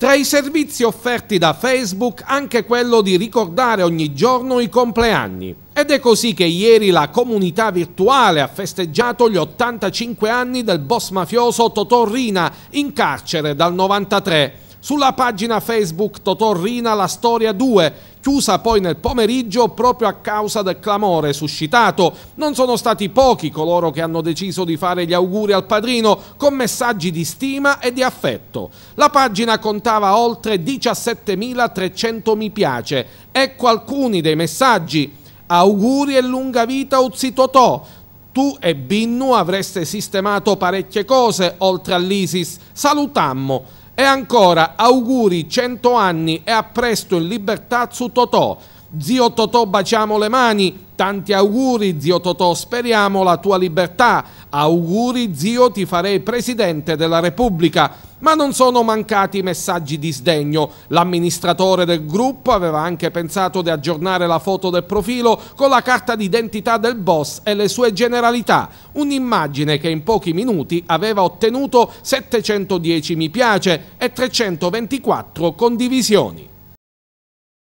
Tra i servizi offerti da Facebook anche quello di ricordare ogni giorno i compleanni. Ed è così che ieri la comunità virtuale ha festeggiato gli 85 anni del boss mafioso Totò Rina, in carcere dal 93. Sulla pagina Facebook Totorrina la storia 2, chiusa poi nel pomeriggio proprio a causa del clamore suscitato. Non sono stati pochi coloro che hanno deciso di fare gli auguri al padrino con messaggi di stima e di affetto. La pagina contava oltre 17.300 mi piace. Ecco alcuni dei messaggi. Auguri e lunga vita Uzzi Totò. Tu e Binnu avreste sistemato parecchie cose oltre all'Isis. Salutammo. E ancora, auguri 100 anni e a presto in libertà su Totò. Zio Totò baciamo le mani, tanti auguri zio Totò, speriamo la tua libertà. Auguri zio ti farei presidente della Repubblica ma non sono mancati messaggi di sdegno. L'amministratore del gruppo aveva anche pensato di aggiornare la foto del profilo con la carta d'identità del boss e le sue generalità, un'immagine che in pochi minuti aveva ottenuto 710 mi piace e 324 condivisioni.